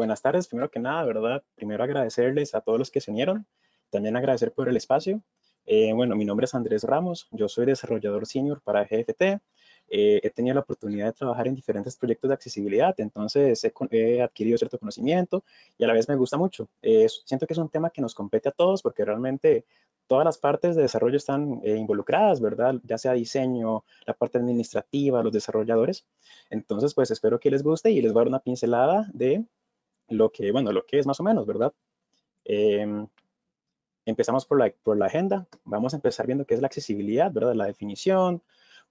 buenas tardes, primero que nada, ¿verdad? Primero agradecerles a todos los que se unieron, también agradecer por el espacio. Eh, bueno, mi nombre es Andrés Ramos, yo soy desarrollador senior para GFT. Eh, he tenido la oportunidad de trabajar en diferentes proyectos de accesibilidad, entonces he, adquirido cierto conocimiento y a la vez me gusta mucho. siento que es un tema que nos compete a todos porque realmente todas las partes de desarrollo están eh, involucradas, ¿verdad? Ya sea diseño, la parte administrativa, los desarrolladores. Entonces, pues espero que les guste y les voy a dar una pincelada de lo que, bueno, lo que es más o menos, ¿verdad? Em, empezamos por la, por la agenda, vamos a empezar viendo qué es la accesibilidad, ¿verdad? La definición,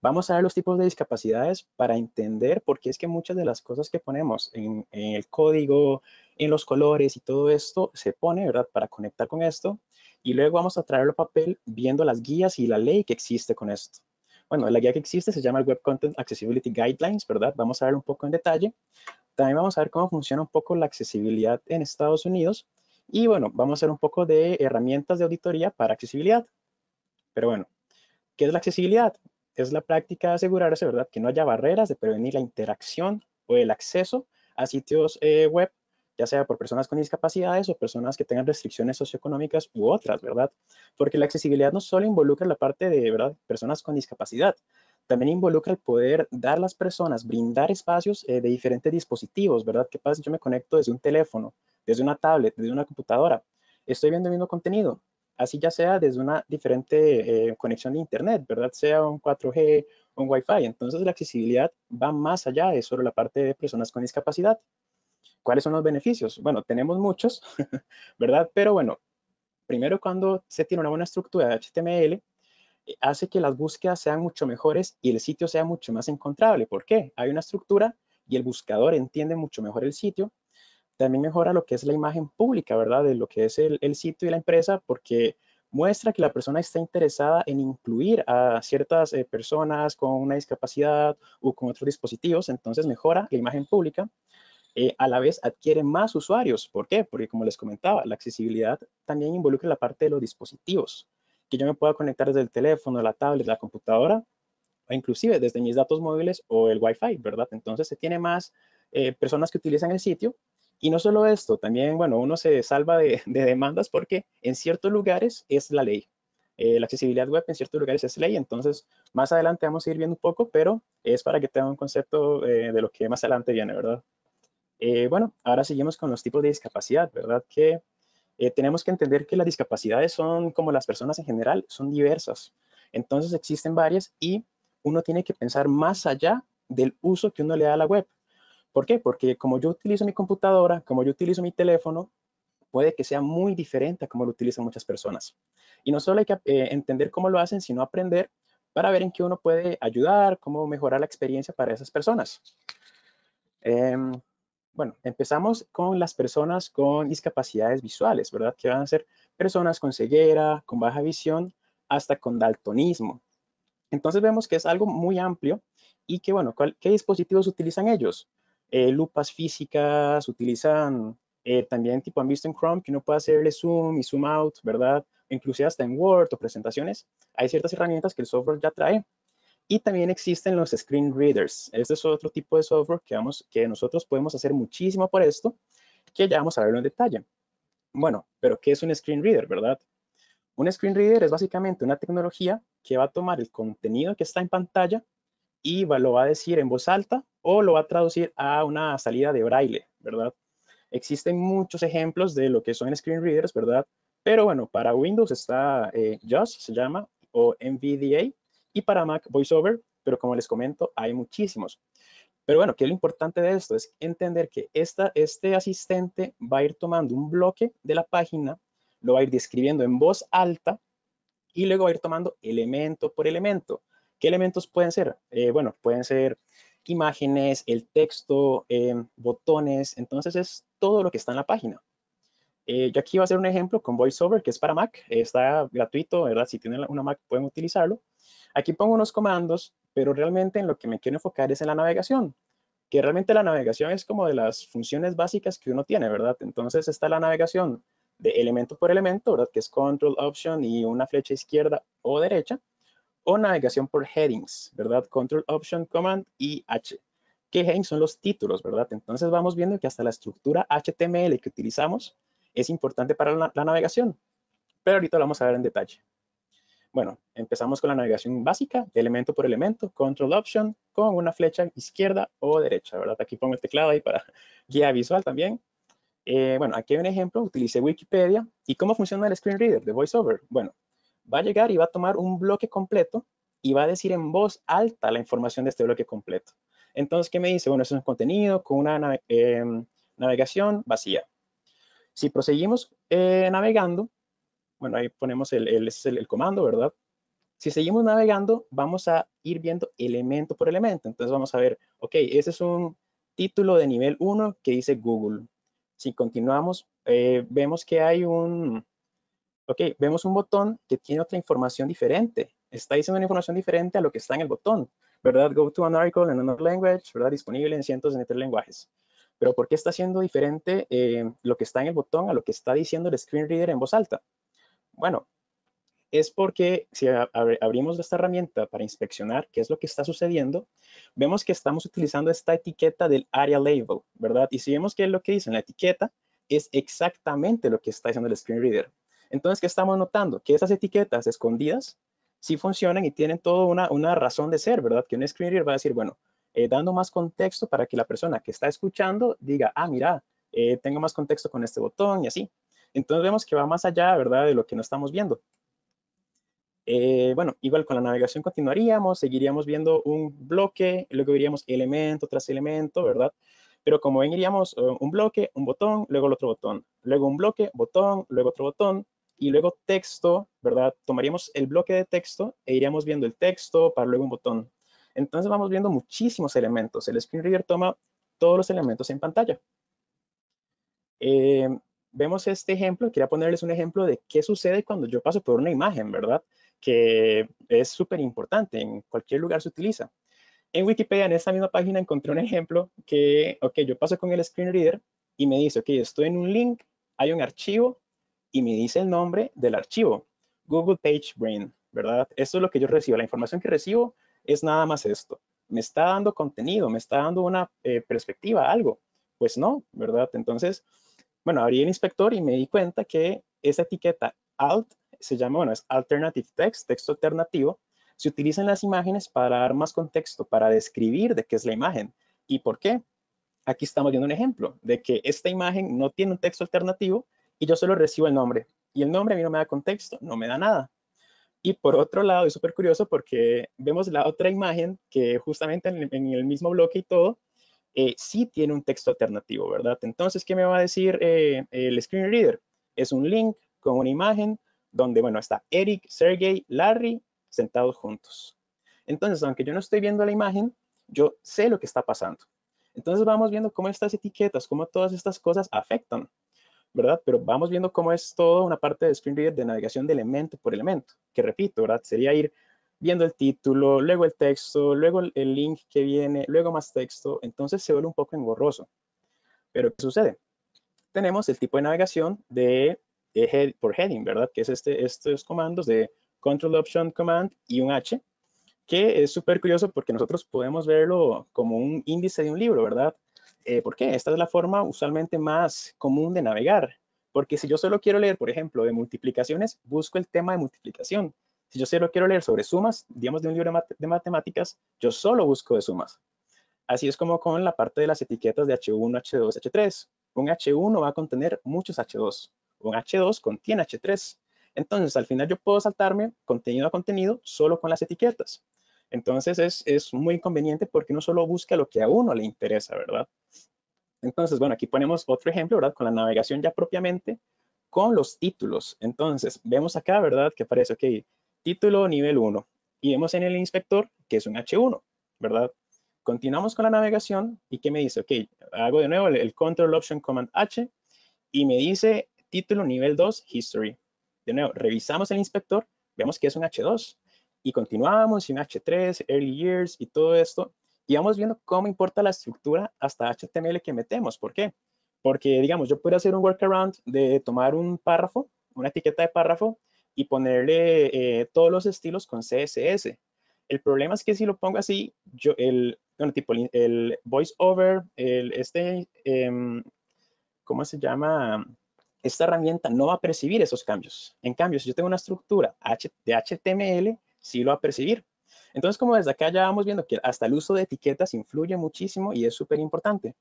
vamos a ver los tipos de discapacidades para entender por qué es que muchas de las cosas que ponemos en, en el código, en los colores y todo esto se pone, ¿verdad? Para conectar con esto. Y luego vamos a traerlo a papel viendo las guías y la ley que existe con esto. Bueno, la guía que existe se llama el Web Content Accessibility Guidelines, ¿verdad? Vamos a ver un poco en detalle. También vamos a ver cómo funciona un poco la accesibilidad en Estados Unidos. Y bueno, vamos a hacer un poco de herramientas de auditoría para accesibilidad. Pero bueno, ¿qué es la accesibilidad? Es la práctica de asegurarse, ¿verdad?, que no haya barreras, de prevenir la interacción o el acceso a sitios eh, web, ya sea por personas con discapacidades o personas que tengan restricciones socioeconómicas u otras, ¿verdad? Porque la accesibilidad no solo involucra la parte de, personas con discapacidad, también involucra el poder dar a las personas, brindar espacios eh, de diferentes dispositivos, ¿verdad? ¿Qué pasa si yo me conecto desde un teléfono, desde una tablet, desde una computadora? Estoy viendo el mismo contenido, así ya sea desde una diferente eh, conexión de Internet, ¿verdad? Sea un 4G, un Wi-Fi. Entonces, la accesibilidad va más allá de solo la parte de personas con discapacidad. ¿Cuáles son los beneficios? Bueno, tenemos muchos, ¿verdad? Pero bueno, primero cuando se tiene una buena estructura de HTML, eh, hace que las búsquedas sean mucho mejores y el sitio sea mucho más encontrable. ¿Por qué? Hay una estructura y el buscador entiende mucho mejor el sitio. También mejora lo que es la imagen pública, ¿verdad? De lo que es el, sitio y la empresa, porque muestra que la persona está interesada en incluir a ciertas eh, personas con una discapacidad o con otros dispositivos, entonces mejora la imagen pública. Eh, a la vez adquiere más usuarios. ¿Por qué? Porque como les comentaba, la accesibilidad también involucra la parte de los dispositivos que yo me pueda conectar desde el teléfono, la tablet, la computadora, o inclusive desde mis datos móviles o el Wi-Fi, ¿verdad? Entonces se tiene más eh, personas que utilizan el sitio. Y no solo esto, también, bueno, uno se salva de, demandas porque en ciertos lugares es la ley. Eh, la accesibilidad web en ciertos lugares es ley, entonces más adelante vamos a ir viendo un poco, pero es para que tengan un concepto eh, de lo que más adelante viene, ¿verdad? bueno, ahora seguimos con los tipos de discapacidad, ¿verdad? Que eh, tenemos que entender que las discapacidades son, como las personas en general, son diversas. Entonces existen varias y uno tiene que pensar más allá del uso que uno le da a la web. ¿Por qué? Porque como yo utilizo mi computadora, como yo utilizo mi teléfono, puede que sea muy diferente a cómo lo utilizan muchas personas. Y no solo hay que eh, entender cómo lo hacen, sino aprender para ver en qué uno puede ayudar, cómo mejorar la experiencia para esas personas. Em, bueno, empezamos con las personas con discapacidades visuales, ¿verdad? Que van a ser personas con ceguera, con baja visión, hasta con daltonismo. Entonces vemos que es algo muy amplio y que, bueno, ¿qué dispositivos utilizan ellos? Eh, lupas físicas, utilizan eh, también, tipo, han visto Chrome que uno puede hacerle zoom y zoom out, ¿verdad? Inclusive hasta en Word o presentaciones, hay ciertas herramientas que el software ya trae y también existen los screen readers. Este es otro tipo de software que, vamos, que nosotros podemos hacer muchísimo por esto, que ya vamos a verlo en detalle. Bueno, pero ¿qué es un screen reader, verdad? Un screen reader es básicamente una tecnología que va a tomar el contenido que está en pantalla y va, lo va a decir en voz alta o lo va a traducir a una salida de braille, ¿verdad? Existen muchos ejemplos de lo que son screen readers, ¿verdad? Pero bueno, para Windows está eh, se llama, o NVDA, y para Mac VoiceOver, pero como les comento, hay muchísimos. Pero bueno, ¿qué es lo importante de esto? Es entender que esta, este asistente va a ir tomando un bloque de la página, lo va a ir describiendo en voz alta y luego va a ir tomando elemento por elemento. ¿Qué elementos pueden ser? Eh, bueno, pueden ser imágenes, el texto, eh, botones, entonces es todo lo que está en la página. Eh, yo aquí voy a hacer un ejemplo con VoiceOver, que es para Mac, está gratuito, ¿verdad? Si tienen una Mac pueden utilizarlo. Aquí pongo unos comandos, pero realmente en lo que me quiero enfocar es en la navegación, que realmente la navegación es como de las funciones básicas que uno tiene, ¿verdad? Entonces está la navegación de elemento por elemento, ¿verdad? Que es control, option y una flecha izquierda o derecha, o navegación por headings, ¿verdad? Control, option, command y H. Que headings son los títulos, ¿verdad? Entonces vamos viendo que hasta la estructura HTML que utilizamos es importante para la, la navegación, pero ahorita lo vamos a ver en detalle. Bueno, empezamos con la navegación básica, elemento por elemento, control option, con una flecha izquierda o derecha, ¿verdad? Aquí pongo el teclado ahí para guía visual también. Eh, bueno, aquí hay un ejemplo, utilicé Wikipedia. ¿Y cómo funciona el screen reader de VoiceOver? Bueno, va a llegar y va a tomar un bloque completo y va a decir en voz alta la información de este bloque completo. Entonces, ¿qué me dice? Bueno, eso es un contenido con una em, navegación vacía. Si proseguimos eh, navegando, bueno, ahí ponemos el, el, comando, ¿verdad? Si seguimos navegando, vamos a ir viendo elemento por elemento. Entonces vamos a ver, ok, ese es un título de nivel 1 que dice Google. Si continuamos, eh, vemos que hay un, ok, vemos un botón que tiene otra información diferente. Está diciendo una información diferente a lo que está en el botón, ¿verdad? Go to an article in another language, ¿verdad? Disponible en cientos de lenguajes. Pero ¿por qué está siendo diferente eh, lo que está en el botón a lo que está diciendo el screen reader en voz alta? Bueno, es porque si abrimos esta herramienta para inspeccionar qué es lo que está sucediendo, vemos que estamos utilizando esta etiqueta del area label, ¿verdad? Y si vemos que lo que dice en la etiqueta es exactamente lo que está diciendo el screen reader. Entonces, ¿qué estamos notando? Que esas etiquetas escondidas sí funcionan y tienen toda una, razón de ser, ¿verdad? Que un screen reader va a decir, bueno, eh, dando más contexto para que la persona que está escuchando diga, ah, mira, eh, tengo más contexto con este botón y así. Entonces vemos que va más allá, ¿verdad?, de lo que no estamos viendo. Eh, bueno, igual con la navegación continuaríamos, seguiríamos viendo un bloque, luego iríamos elemento tras elemento, ¿verdad? Pero como ven, iríamos eh, un bloque, un botón, luego el otro botón, luego un bloque, botón, luego otro botón, y luego texto, ¿verdad? Tomaríamos el bloque de texto e iríamos viendo el texto para luego un botón. Entonces vamos viendo muchísimos elementos. El screen reader toma todos los elementos en pantalla. Eh, vemos este ejemplo, quería ponerles un ejemplo de qué sucede cuando yo paso por una imagen, ¿verdad? Que es súper importante, en cualquier lugar se utiliza. En Wikipedia, en esta misma página, encontré un ejemplo que, ok, yo paso con el screen reader y me dice, ok, estoy en un link, hay un archivo y me dice el nombre del archivo, Google Page Brain, ¿verdad? Esto es lo que yo recibo, la información que recibo es nada más esto. Me está dando contenido, me está dando una eh, perspectiva, algo. Pues no, ¿verdad? Entonces, bueno, abrí el inspector y me di cuenta que esa etiqueta alt se llama, bueno, es alternative text, texto alternativo, se utiliza en las imágenes para dar más contexto, para describir de qué es la imagen y por qué. Aquí estamos viendo un ejemplo de que esta imagen no tiene un texto alternativo y yo solo recibo el nombre. Y el nombre a mí no me da contexto, no me da nada. Y por otro lado, es súper curioso porque vemos la otra imagen que justamente en el mismo bloque y todo, eh, sí tiene un texto alternativo, ¿verdad? Entonces, ¿qué me va a decir eh, el screen reader? Es un link con una imagen donde, bueno, está Eric, Sergey, Larry sentados juntos. Entonces, aunque yo no estoy viendo la imagen, yo sé lo que está pasando. Entonces vamos viendo cómo estas etiquetas, cómo todas estas cosas afectan, ¿verdad? Pero vamos viendo cómo es todo una parte de Screen Reader de navegación de elemento por elemento, que repito, ¿verdad? Sería ir viendo el título, luego el texto, luego el link que viene, luego más texto, entonces se vuelve un poco engorroso. Pero ¿qué sucede? Tenemos el tipo de navegación de, por heading, ¿verdad? Que es este, estos comandos de Control Option Command y un H, que es súper curioso porque nosotros podemos verlo como un índice de un libro, ¿verdad? Eh, ¿Por qué? Esta es la forma usualmente más común de navegar, porque si yo solo quiero leer, por ejemplo, de multiplicaciones, busco el tema de multiplicación si yo solo quiero leer sobre sumas, digamos de un libro de matemáticas, yo solo busco de sumas. Así es como con la parte de las etiquetas de H1, H2, H3. Un H1 va a contener muchos H2. Un H2 contiene H3. Entonces, al final yo puedo saltarme contenido a contenido solo con las etiquetas. Entonces, es, es muy inconveniente porque uno solo busca lo que a uno le interesa, ¿verdad? Entonces, bueno, aquí ponemos otro ejemplo, ¿verdad? Con la navegación ya propiamente, con los títulos. Entonces, vemos acá, ¿verdad? Que aparece, ok, título nivel 1 y vemos en el inspector que es un H1, ¿verdad? Continuamos con la navegación y ¿qué me dice, ok, hago de nuevo el, control option command H y me dice título nivel 2 history. De nuevo, revisamos el inspector, vemos que es un H2 y continuamos y un H3, early years y todo esto y vamos viendo cómo importa la estructura hasta HTML que metemos. ¿Por qué? Porque, digamos, yo puedo hacer un workaround de tomar un párrafo, una etiqueta de párrafo, y ponerle eh, todos los estilos con CSS. El problema es que si lo pongo así, yo, el, tipo el, voiceover, el, este, em, ¿cómo se llama? Esta herramienta no va a percibir esos cambios. En cambio, si yo tengo una estructura de HTML, sí lo va a percibir. Entonces, como desde acá ya vamos viendo que hasta el uso de etiquetas influye muchísimo y es súper importante.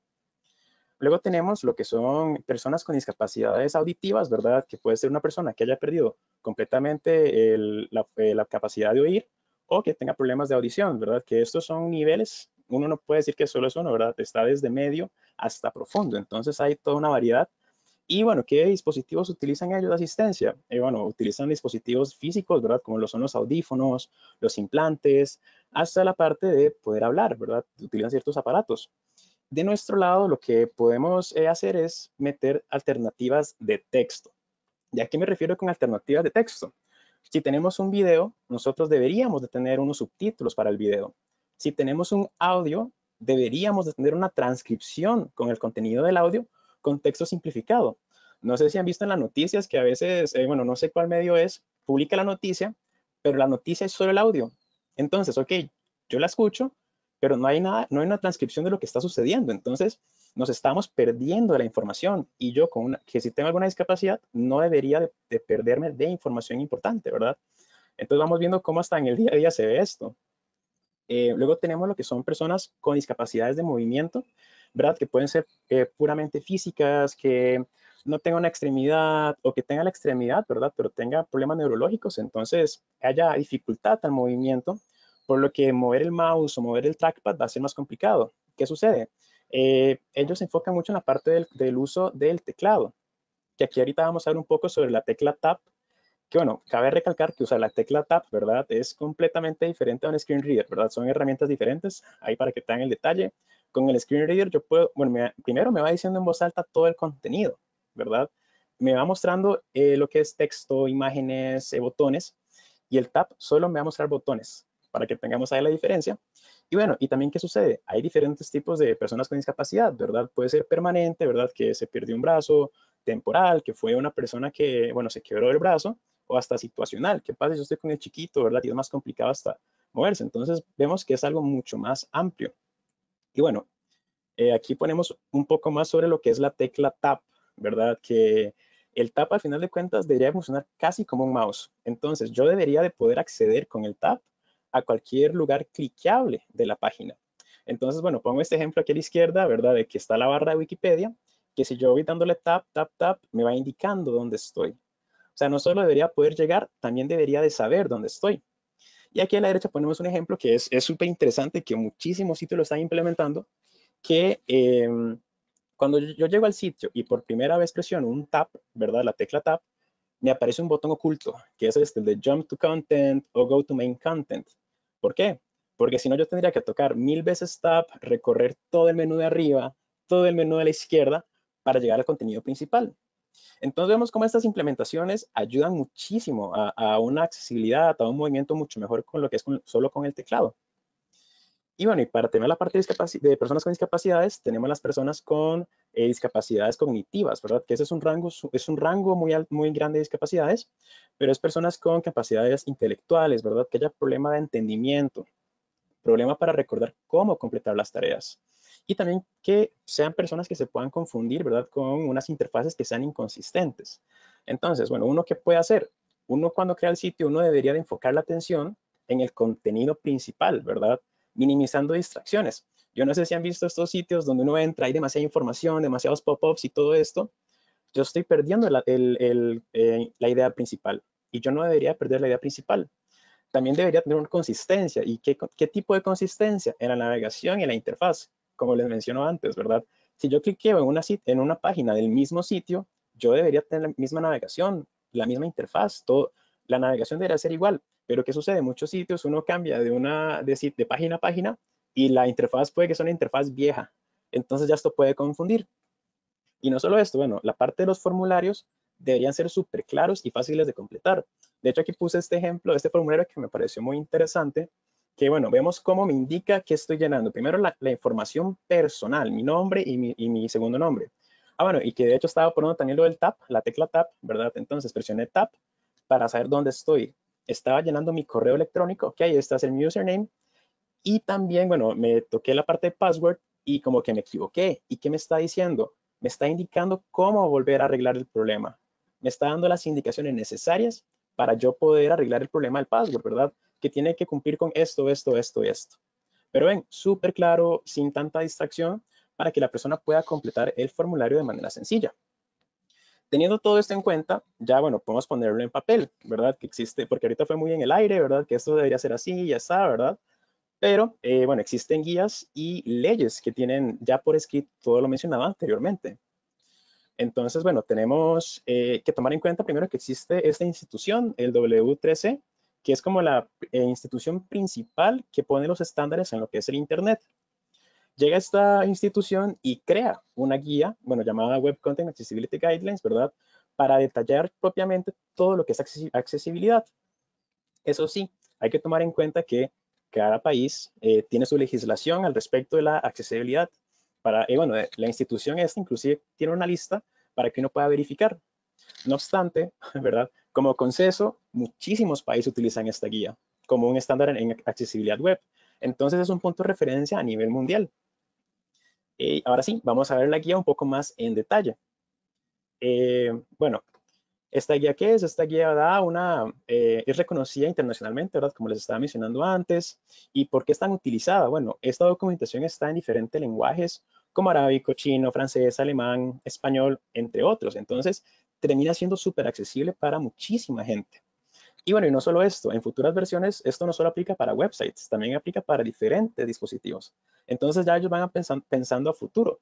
Luego tenemos lo que son personas con discapacidades auditivas, ¿verdad? Que puede ser una persona que haya perdido completamente eh, la, capacidad de oír o que tenga problemas de audición, ¿verdad? Que estos son niveles, uno no puede decir que solo es uno, ¿verdad? Está desde medio hasta profundo, entonces hay toda una variedad. Y bueno, ¿qué dispositivos utilizan ellos de asistencia? Eh, bueno, utilizan dispositivos físicos, ¿verdad? Como lo son los audífonos, los implantes, hasta la parte de poder hablar, ¿verdad? Utilizan ciertos aparatos. De nuestro lado, lo que podemos eh, hacer es meter alternativas de texto. ¿Y a qué me refiero con alternativas de texto? Si tenemos un video, nosotros deberíamos de tener unos subtítulos para el video. Si tenemos un audio, deberíamos de tener una transcripción con el contenido del audio con texto simplificado. No sé si han visto en las noticias que a veces, eh, bueno, no sé cuál medio es, publica la noticia, pero la noticia es solo el audio. Entonces, ok, yo la escucho, pero no hay nada, no hay una transcripción de lo que está sucediendo. Entonces, nos estamos perdiendo la información y yo con una, que si tengo alguna discapacidad no debería de, perderme de información importante, ¿verdad? Entonces vamos viendo cómo hasta en el día a día se ve esto. Eh, luego tenemos lo que son personas con discapacidades de movimiento, ¿verdad? Que pueden ser eh, puramente físicas, que no tenga una extremidad o que tenga la extremidad, ¿verdad? Pero tenga problemas neurológicos, entonces haya dificultad al movimiento por lo que mover el mouse o mover el trackpad va a ser más complicado. ¿Qué sucede? Eh, ellos se enfocan mucho en la parte del, uso del teclado, que aquí ahorita vamos a ver un poco sobre la tecla Tab, que bueno, cabe recalcar que usar la tecla Tab, ¿verdad? Es completamente diferente a un screen reader, ¿verdad? Son herramientas diferentes, ahí para que tengan el detalle. Con el screen reader yo puedo, bueno, primero me va diciendo en voz alta todo el contenido, ¿verdad? Me va mostrando eh, lo que es texto, imágenes, eh, botones, y el Tab solo me va a mostrar botones, para que tengamos ahí la diferencia. Y bueno, y también qué sucede, hay diferentes tipos de personas con discapacidad, ¿verdad? Puede ser permanente, ¿verdad? Que se perdió un brazo, temporal, que fue una persona que, bueno, se quebró el brazo, o hasta situacional, ¿Qué pasa, yo estoy con el chiquito, ¿verdad? Y es más complicado hasta moverse. Entonces vemos que es algo mucho más amplio. Y bueno, eh, aquí ponemos un poco más sobre lo que es la tecla TAP, ¿verdad? Que el TAP al final de cuentas debería funcionar casi como un mouse. Entonces yo debería de poder acceder con el TAP a cualquier lugar cliqueable de la página. Entonces, bueno, pongo este ejemplo aquí a la izquierda, ¿verdad? De que está la barra de Wikipedia, que si yo voy dándole tap, tap, tap, me va indicando dónde estoy. O sea, no solo debería poder llegar, también debería de saber dónde estoy. Y aquí a la derecha ponemos un ejemplo que es súper interesante, que muchísimos sitios lo están implementando, que em, cuando yo llego al sitio y por primera vez presiono un tap, ¿verdad? La tecla tap, me aparece un botón oculto, que es este, el de Jump to Content o Go to Main Content. ¿Por qué? Porque si no, yo tendría que tocar mil veces tab, recorrer todo el menú de arriba, todo el menú de la izquierda, para llegar al contenido principal. Entonces vemos cómo estas implementaciones ayudan muchísimo a, una accesibilidad, a un movimiento mucho mejor con lo que es solo con el teclado. Y bueno, y para tener la parte de, personas con discapacidades, tenemos las personas con eh, discapacidades cognitivas, ¿verdad? Que ese es un rango, es un rango muy, muy grande de discapacidades, pero es personas con capacidades intelectuales, ¿verdad? Que haya problema de entendimiento, problema para recordar cómo completar las tareas. Y también que sean personas que se puedan confundir, ¿verdad? Con unas interfaces que sean inconsistentes. Entonces, bueno, ¿uno qué puede hacer? Uno cuando crea el sitio, uno debería de enfocar la atención en el contenido principal, ¿verdad? minimizando distracciones. Yo no sé si han visto estos sitios donde uno entra, hay demasiada información, demasiados pop-ups y todo esto. Yo estoy perdiendo la, eh, idea principal y yo no debería perder la idea principal. También debería tener una consistencia. ¿Y qué, tipo de consistencia? En la navegación y en la interfaz, como les mencionó antes, ¿verdad? Si yo cliqueo en una, en una página del mismo sitio, yo debería tener la misma navegación, la misma interfaz, todo, la navegación debería ser igual. Pero ¿qué sucede? En muchos sitios uno cambia de, una, de página a página y la interfaz puede que sea una interfaz vieja. Entonces ya esto puede confundir. Y no solo esto, bueno, la parte de los formularios deberían ser súper claros y fáciles de completar. De hecho, aquí puse este ejemplo, este formulario que me pareció muy interesante, que bueno, vemos cómo me indica que estoy llenando. Primero la, información personal, mi nombre y mi, y mi, segundo nombre. Ah, bueno, y que de hecho estaba poniendo también lo del tap, la tecla tap, ¿verdad? Entonces presioné tap para saber dónde estoy estaba llenando mi correo electrónico, ok, este es el username, y también, bueno, me toqué la parte de password y como que me equivoqué. ¿Y qué me está diciendo? Me está indicando cómo volver a arreglar el problema. Me está dando las indicaciones necesarias para yo poder arreglar el problema del password, ¿verdad? Que tiene que cumplir con esto, esto, esto esto. Pero ven, súper claro, sin tanta distracción, para que la persona pueda completar el formulario de manera sencilla teniendo todo esto en cuenta, ya, bueno, podemos ponerlo en papel, ¿verdad? Que existe, porque ahorita fue muy en el aire, ¿verdad? Que esto debería ser así, ya está, ¿verdad? Pero, eh, bueno, existen guías y leyes que tienen ya por escrito todo lo mencionado anteriormente. Entonces, bueno, tenemos eh, que tomar en cuenta primero que existe esta institución, el W3C, que es como la eh, institución principal que pone los estándares en lo que es el Internet llega esta institución y crea una guía, bueno, llamada Web Content Accessibility Guidelines, ¿verdad? Para detallar propiamente todo lo que es accesibilidad. Eso sí, hay que tomar en cuenta que cada país eh, tiene su legislación al respecto de la accesibilidad. Para, eh, bueno, eh, la institución esta inclusive tiene una lista para que uno pueda verificar. No obstante, ¿verdad? Como consenso, muchísimos países utilizan esta guía como un estándar en accesibilidad web. Entonces es un punto de referencia a nivel mundial. Eh, ahora sí, vamos a ver la guía un poco más en detalle. Eh, bueno, ¿esta guía qué es? Esta guía da una, eh, es reconocida internacionalmente, ¿verdad? Como les estaba mencionando antes. ¿Y por qué es tan utilizada? Bueno, esta documentación está en diferentes lenguajes como arábico, chino, francés, alemán, español, entre otros. Entonces, termina siendo súper accesible para muchísima gente. Y bueno, y no solo esto, en futuras versiones esto no solo aplica para websites, también aplica para diferentes dispositivos. Entonces ya ellos van pensando a futuro.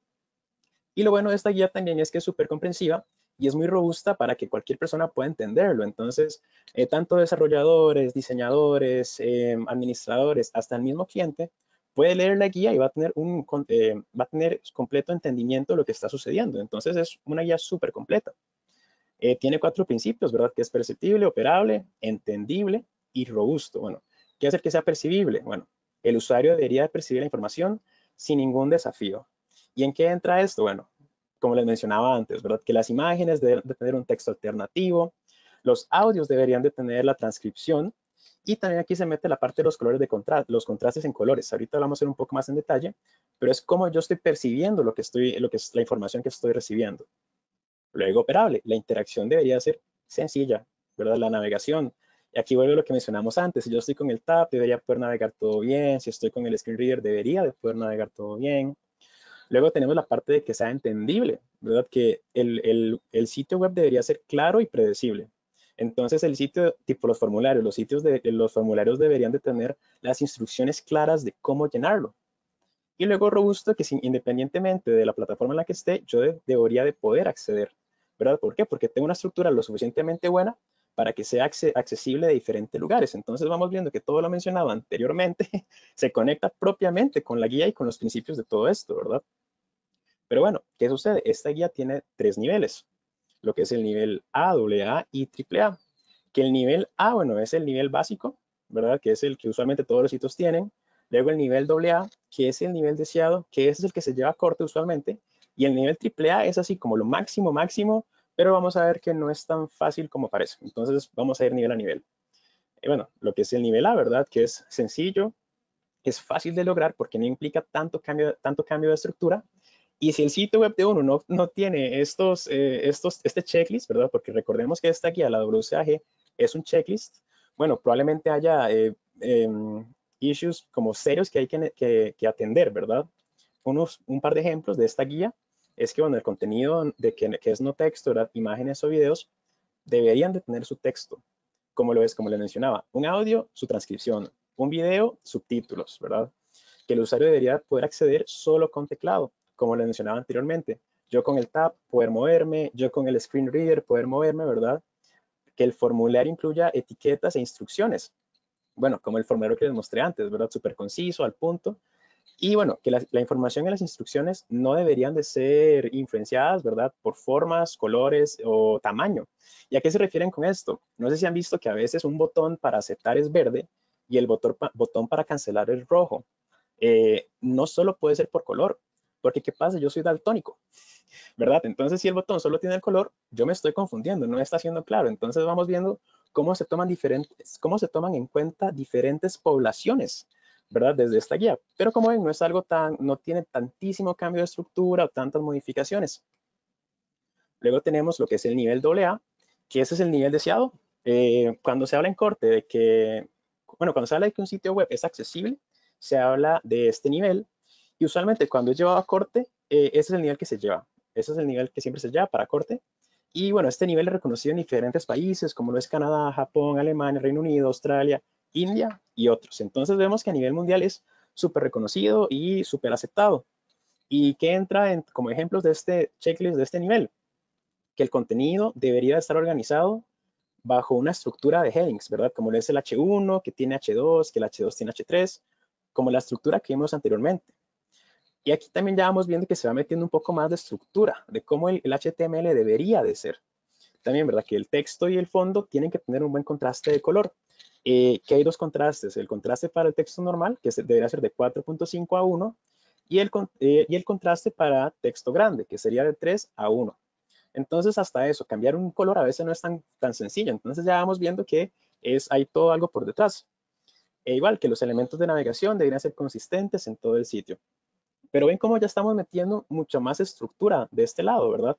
Y lo bueno de esta guía también es que es súper comprensiva y es muy robusta para que cualquier persona pueda entenderlo. Entonces, eh, tanto desarrolladores, diseñadores, em, administradores, hasta el mismo cliente, puede leer la guía y va a tener un eh, va a tener completo entendimiento de lo que está sucediendo. Entonces es una guía súper completa. Eh, tiene cuatro principios, ¿verdad? Que es perceptible, operable, entendible y robusto. Bueno, ¿qué hace que sea percibible? Bueno, el usuario debería percibir la información sin ningún desafío. ¿Y en qué entra esto? Bueno, como les mencionaba antes, ¿verdad? Que las imágenes deben de tener un texto alternativo, los audios deberían de tener la transcripción y también aquí se mete la parte de los colores de contraste, los contrastes en colores. Ahorita vamos a ver un poco más en detalle, pero es como yo estoy percibiendo lo que estoy, lo que es la información que estoy recibiendo. Luego operable. La interacción debería ser sencilla, ¿verdad? La navegación. Y aquí vuelve lo que mencionamos antes. Si yo estoy con el tab, debería poder navegar todo bien. Si estoy con el screen reader, debería poder navegar todo bien. Luego tenemos la parte de que sea entendible, ¿verdad? Que el, sitio web debería ser claro y predecible. Entonces el sitio, tipo los formularios, los sitios de los formularios deberían de tener las instrucciones claras de cómo llenarlo. Y luego robusto que independientemente de la plataforma en la que esté, yo debería de poder acceder ¿verdad? ¿Por qué? Porque tengo una estructura lo suficientemente buena para que sea accesible de diferentes lugares. Entonces vamos viendo que todo lo mencionado anteriormente se conecta propiamente con la guía y con los principios de todo esto, ¿verdad? Pero bueno, ¿qué sucede? Esta guía tiene tres niveles, lo que es el nivel A, AA y AAA. Que el nivel A, bueno, es el nivel básico, ¿verdad? Que es el que usualmente todos los sitios tienen. Luego el nivel AA, que es el nivel deseado, que es el que se lleva a corte usualmente, y el nivel AAA es así como lo máximo, máximo, pero vamos a ver que no es tan fácil como parece. Entonces vamos a ir nivel a nivel. Y bueno, lo que es el nivel A, ¿verdad? Que es sencillo, es fácil de lograr porque no implica tanto cambio, tanto cambio de estructura. Y si el sitio web de uno no, tiene estos, eh, estos, este checklist, ¿verdad? Porque recordemos que esta guía, la WCAG, es un checklist. Bueno, probablemente haya eh, em, issues como serios que hay que, que atender, ¿verdad? Unos, un par de ejemplos de esta guía es que, bueno, el contenido de que, es no texto, imágenes o videos, deberían de tener su texto, como lo es, como le mencionaba, un audio, su transcripción, un video, subtítulos, ¿verdad? Que el usuario debería poder acceder solo con teclado, como le mencionaba anteriormente. Yo con el tab poder moverme, yo con el screen reader poder moverme, ¿verdad? Que el formulario incluya etiquetas e instrucciones. Bueno, como el formulario que les mostré antes, ¿verdad? Súper conciso, al punto, y bueno, que la, información y las instrucciones no deberían de ser influenciadas, ¿verdad? Por formas, colores o tamaño. ¿Y a qué se refieren con esto? No sé si han visto que a veces un botón para aceptar es verde y el botón, para cancelar es rojo. Eh, no solo puede ser por color, porque ¿qué pasa? Yo soy daltónico, ¿verdad? Entonces, si el botón solo tiene el color, yo me estoy confundiendo, no está siendo claro. Entonces, vamos viendo cómo se toman, diferentes, cómo se toman en cuenta diferentes poblaciones ¿verdad? Desde esta guía. Pero como ven, no es algo tan, no tiene tantísimo cambio de estructura o tantas modificaciones. Luego tenemos lo que es el nivel AA, que ese es el nivel deseado. Eh, cuando se habla en corte de que, bueno, cuando se habla de que un sitio web es accesible, se habla de este nivel y usualmente cuando es llevado a corte, eh, ese es el nivel que se lleva. Ese es el nivel que siempre se lleva para corte. Y bueno, este nivel es reconocido en diferentes países, como lo es Canadá, Japón, Alemania, Reino Unido, Australia, India y otros. Entonces vemos que a nivel mundial es súper reconocido y súper aceptado. ¿Y que entra en, como ejemplos de este checklist de este nivel? Que el contenido debería estar organizado bajo una estructura de headings, ¿verdad? Como lo es el H1, que tiene H2, que el H2 tiene H3, como la estructura que vimos anteriormente. Y aquí también ya vamos viendo que se va metiendo un poco más de estructura, de cómo el, el HTML debería de ser. También, ¿verdad? Que el texto y el fondo tienen que tener un buen contraste de color. Eh, que hay dos contrastes, el contraste para el texto normal, que debería ser de 4.5 a 1, y el, eh, y el contraste para texto grande, que sería de 3 a 1. Entonces, hasta eso, cambiar un color a veces no es tan, tan sencillo. Entonces, ya vamos viendo que es, hay todo algo por detrás. E igual que los elementos de navegación deberían ser consistentes en todo el sitio. Pero ven cómo ya estamos metiendo mucha más estructura de este lado, ¿verdad?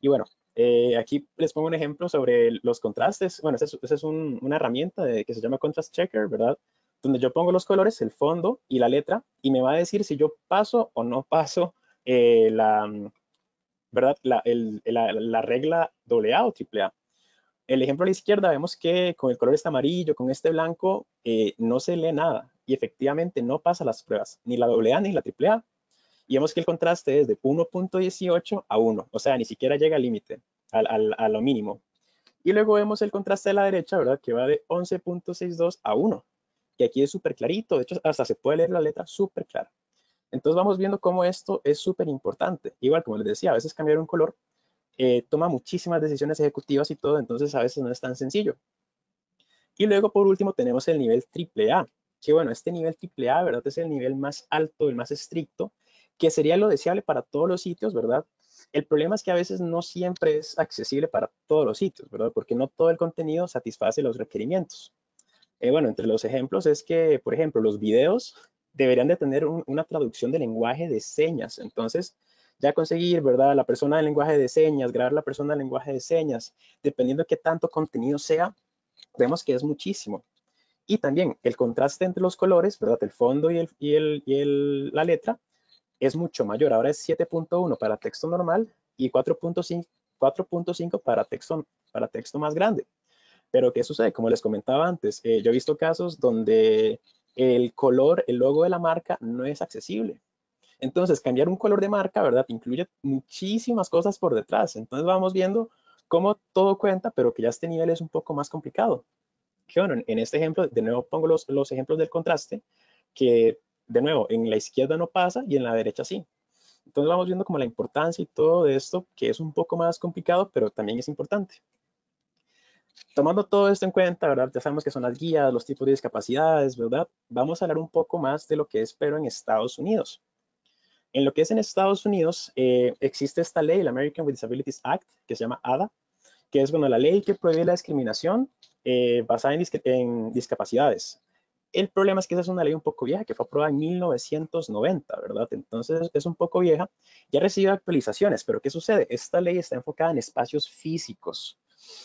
Y bueno, eh, aquí les pongo un ejemplo sobre los contrastes. Bueno, esa es, una herramienta que se llama Contrast Checker, ¿verdad? Donde yo pongo los colores, el fondo y la letra, y me va a decir si yo paso o no paso eh, la, ¿verdad? La, regla AA o AAA. El ejemplo a la izquierda vemos que con el color este amarillo, con este blanco, eh, no se lee nada y efectivamente no pasa las pruebas, ni la AA ni la AAA. Y vemos que el contraste es de 1.18 a 1, o sea, ni siquiera llega al límite, al, al, a lo mínimo. Y luego vemos el contraste de la derecha, ¿verdad? Que va de 11.62 a 1, que aquí es súper clarito, de hecho hasta se puede leer la letra súper clara. Entonces vamos viendo cómo esto es súper importante. Igual, como les decía, a veces cambiar un color eh, toma muchísimas decisiones ejecutivas y todo, entonces a veces no es tan sencillo. Y luego, por último, tenemos el nivel AAA, que bueno, este nivel AAA, ¿verdad? Es el nivel más alto, el más estricto, que sería lo deseable para todos los sitios, ¿verdad? El problema es que a veces no siempre es accesible para todos los sitios, ¿verdad? Porque no todo el contenido satisface los requerimientos. Eh, bueno, entre los ejemplos es que, por ejemplo, los videos deberían de tener una traducción de lenguaje de señas. Entonces, ya conseguir, ¿verdad? La persona de lenguaje de señas, grabar la persona de lenguaje de señas, dependiendo de qué tanto contenido sea, vemos que es muchísimo. Y también el contraste entre los colores, ¿verdad? El fondo y, el, y, la letra es mucho mayor. Ahora es 7.1 para texto normal y 4.5 para texto, para texto más grande. Pero ¿qué sucede? Como les comentaba antes, eh, yo he visto casos donde el color, el logo de la marca no es accesible. Entonces, cambiar un color de marca, ¿verdad? Incluye muchísimas cosas por detrás. Entonces, vamos viendo cómo todo cuenta, pero que ya este nivel es un poco más complicado. Que bueno, en este ejemplo, de nuevo pongo los, los ejemplos del contraste, que de nuevo, en la izquierda no pasa y en la derecha sí. Entonces vamos viendo como la importancia y todo de esto, que es un poco más complicado, pero también es importante. Tomando todo esto en cuenta, ¿verdad? Ya sabemos que son las guías, los tipos de discapacidades, ¿verdad? Vamos a hablar un poco más de lo que es, pero en Estados Unidos. En lo que es en Estados Unidos, eh, existe esta ley, el American with Disabilities Act, que se llama ADA, que es, bueno, la ley que prohíbe la discriminación eh, basada en discapacidades. El problema es que esa es una ley un poco vieja, que fue aprobada en 1990, ¿verdad? Entonces es un poco vieja, ya recibido actualizaciones, pero ¿qué sucede? Esta ley está enfocada en espacios físicos.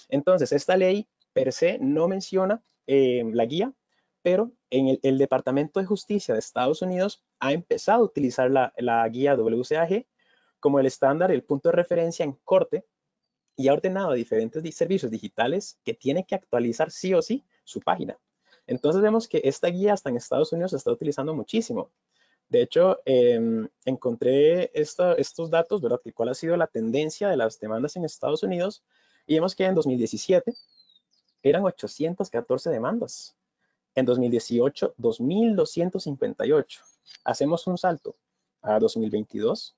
Entonces, esta ley per se no menciona em, la guía, pero en el, Departamento de Justicia de Estados Unidos ha empezado a utilizar la, la guía WCAG como el estándar, el punto de referencia en corte, y ha ordenado a diferentes servicios digitales que tienen que actualizar sí o sí su página. Entonces vemos que esta guía hasta en Estados Unidos se está utilizando muchísimo. De hecho, em, encontré estos datos, ¿verdad? cuál ha sido la tendencia de las demandas en Estados Unidos. Y vemos que en 2017 eran 814 demandas. En 2018, 2.258. Hacemos un salto a 2022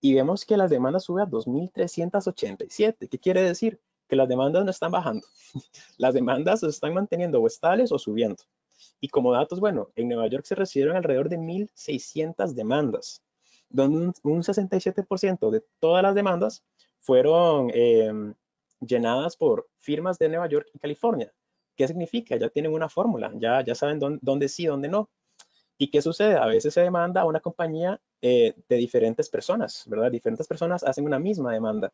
y vemos que las demandas suben a 2.387. ¿Qué quiere decir? las demandas no están bajando. Las demandas se están manteniendo o estables o subiendo. Y como datos, bueno, en Nueva York se recibieron alrededor de 1.600 demandas, donde un 67% de todas las demandas fueron em, llenadas por firmas de Nueva York y California. ¿Qué significa? Ya tienen una fórmula, ya, ya saben dónde, sí, dónde no. ¿Y qué sucede? A veces se demanda a una compañía eh, de diferentes personas, ¿verdad? Diferentes personas hacen una misma demanda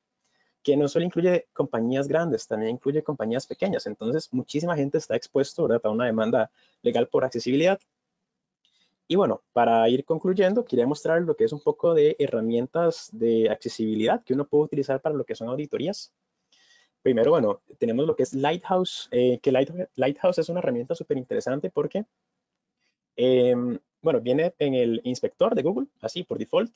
que no solo incluye compañías grandes, también incluye compañías pequeñas. Entonces, muchísima gente está expuesto ¿verdad? a una demanda legal por accesibilidad. Y bueno, para ir concluyendo, quería mostrar lo que es un poco de herramientas de accesibilidad que uno puede utilizar para lo que son auditorías. Primero, bueno, tenemos lo que es Lighthouse, eh, que Lighthouse es una herramienta súper interesante porque, em, bueno, viene en el inspector de Google, así por default,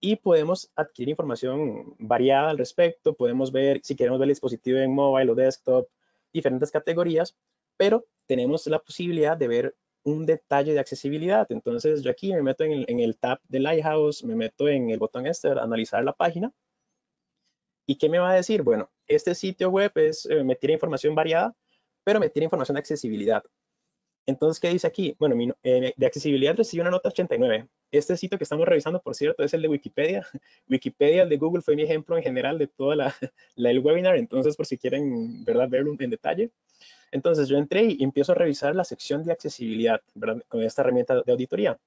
y podemos adquirir información variada al respecto, podemos ver si queremos ver el dispositivo en mobile o desktop, diferentes categorías, pero tenemos la posibilidad de ver un detalle de accesibilidad. Entonces yo aquí me meto en el, tab de Lighthouse, me meto en el botón este, analizar la página. ¿Y qué me va a decir? Bueno, este sitio web es, eh, me tiene información variada, pero me tiene información de accesibilidad. Entonces, ¿qué dice aquí? Bueno, eh, de accesibilidad recibió una nota 89, este sitio que estamos revisando, por cierto, es el de Wikipedia. Wikipedia, el de Google, fue mi ejemplo en general de todo el webinar. Entonces, por si quieren, verlo en detalle. Entonces, yo entré y empiezo a revisar la sección de accesibilidad, con esta herramienta de auditoría.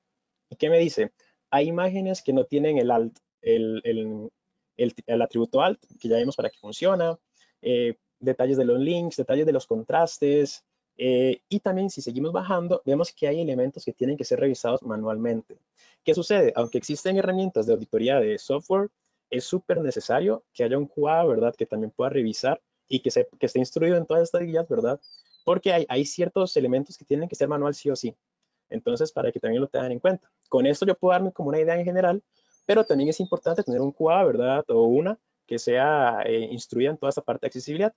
¿Y qué me dice? Hay imágenes que no tienen el el, atributo alt, que ya vimos para qué funciona. Eh, detalles de los links, detalles de los contrastes, eh, y también si seguimos bajando, vemos que hay elementos que tienen que ser revisados manualmente. ¿Qué sucede? Aunque existen herramientas de auditoría de software, es súper necesario que haya un QA, ¿verdad? Que también pueda revisar y que, se, esté instruido en todas estas guías, ¿verdad? Porque hay, ciertos elementos que tienen que ser manual sí o sí. Entonces, para que también lo tengan en cuenta. Con esto yo puedo darme como una idea en general, pero también es importante tener un QA, ¿verdad? O una que sea eh, instruida en toda esta parte de accesibilidad.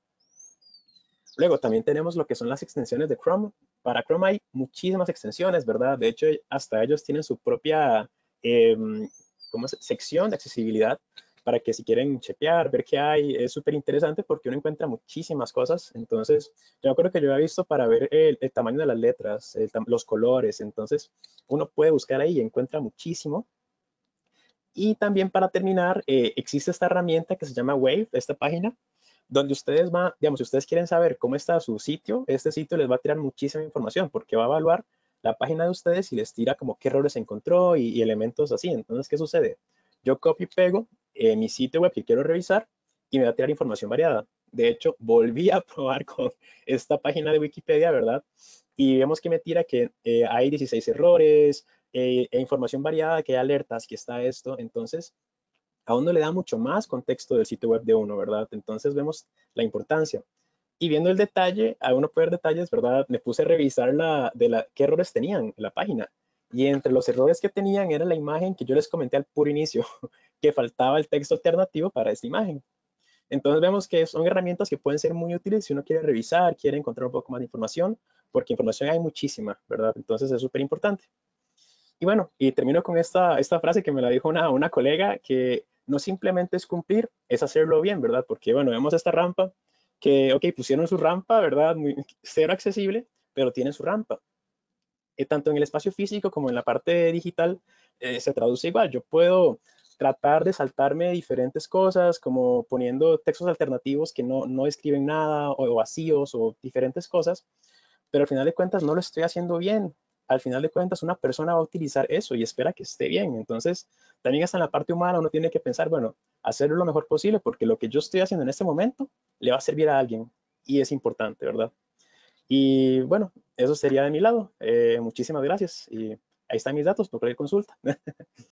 Luego también tenemos lo que son las extensiones de Chrome. Para Chrome hay muchísimas extensiones, ¿verdad? De hecho, hasta ellos tienen su propia em, sección de accesibilidad para que si quieren chequear, ver qué hay, es súper interesante porque uno encuentra muchísimas cosas. Entonces, yo creo que yo he visto para ver el, tamaño de las letras, los colores. Entonces, uno puede buscar ahí y encuentra muchísimo. Y también para terminar, eh, existe esta herramienta que se llama Wave, esta página, donde ustedes van, digamos, si ustedes quieren saber cómo está su sitio, este sitio les va a tirar muchísima información porque va a evaluar la página de ustedes y les tira como qué errores encontró y, elementos así. Entonces, ¿qué sucede? Yo copio y pego eh, mi sitio web que quiero revisar y me va a tirar información variada. De hecho, volví a probar con esta página de Wikipedia, ¿verdad? Y vemos que me tira que eh, hay 16 errores, eh, e información variada, que hay alertas, que está esto. Entonces, a uno le da mucho más contexto del sitio web de uno, ¿verdad? Entonces vemos la importancia. Y viendo el detalle, a uno puede ver detalles, ¿verdad? Me puse a revisar la, de la, qué errores tenían en la página. Y entre los errores que tenían era la imagen que yo les comenté al puro inicio, que faltaba el texto alternativo para esta imagen. Entonces vemos que son herramientas que pueden ser muy útiles si uno quiere revisar, quiere encontrar un poco más de información, porque información hay muchísima, ¿verdad? Entonces es súper importante. Y bueno, y termino con esta, esta frase que me la dijo una, una colega, que no simplemente es cumplir, es hacerlo bien, ¿verdad? Porque, bueno, vemos esta rampa que, ok, pusieron su rampa, ¿verdad? Muy, cero accesible, pero tiene su rampa. Eh, tanto en el espacio físico como en la parte digital eh, se traduce igual. Yo puedo tratar de saltarme diferentes cosas, como poniendo textos alternativos que no, no escriben nada, o, o vacíos, o diferentes cosas, pero al final de cuentas no lo estoy haciendo bien, al final de cuentas una persona va a utilizar eso y espera que esté bien. Entonces, también hasta en la parte humana uno tiene que pensar, bueno, hacer lo mejor posible porque lo que yo estoy haciendo en este momento le va a servir a alguien y es importante, ¿verdad? Y bueno, eso sería de mi lado. Eh, muchísimas gracias y ahí están mis datos por cualquier consulta.